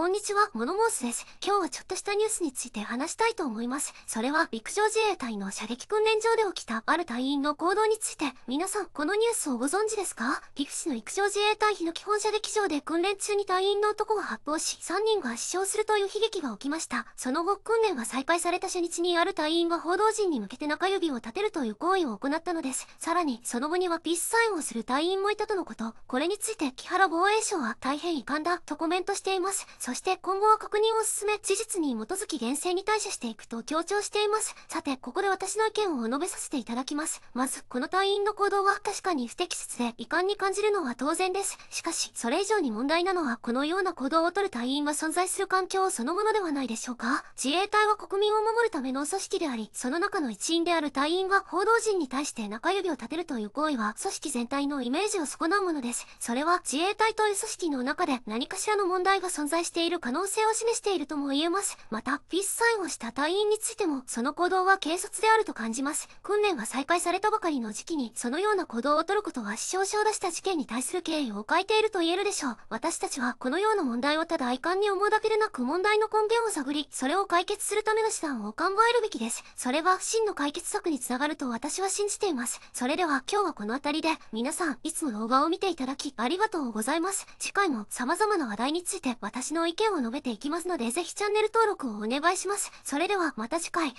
こんにちは、モノモースです。今日はちょっとしたニュースについて話したいと思います。それは、陸上自衛隊の射撃訓練場で起きた、ある隊員の行動について、皆さん、このニュースをご存知ですか岐阜市の陸上自衛隊日の基本射撃場で訓練中に隊員の男が発砲し、3人が死傷するという悲劇が起きました。その後、訓練が再開された初日にある隊員が報道陣に向けて中指を立てるという行為を行ったのです。さらに、その後にはピースサインをする隊員もいたとのこと、これについて、木原防衛省は大変遺憾だ、とコメントしています。そして今後は確認を進め、事実に基づき厳正に対処していくと強調しています。さて、ここで私の意見をお述べさせていただきます。まず、この隊員の行動は確かに不適切で、遺憾に感じるのは当然です。しかし、それ以上に問題なのは、このような行動をとる隊員が存在する環境そのものではないでしょうか。自衛隊は国民を守るための組織であり、その中の一員である隊員が報道陣に対して中指を立てるという行為は、組織全体のイメージを損なうものです。それは、自衛隊という組織の中で何かしらの問題が存在してしている可能性を示しているとも言えます。また、フィスサインをした隊員についても、その行動は軽率であると感じます。訓練が再開されたばかりの時期に、そのような行動を取ることは死傷者を出した事件に対する敬意を欠いていると言えるでしょう。私たちは、このような問題をただ遺憾に思うだけでなく問題の根源を探り、それを解決するための手段を考えるべきです。それは真の解決策につながると私は信じています。それでは今日はこの辺りで、皆さん、いつも動画を見ていただき、ありがとうございます。次回も様々な話題について私のの意見を述べていきますので、ぜひチャンネル登録をお願いします。それではまた次回。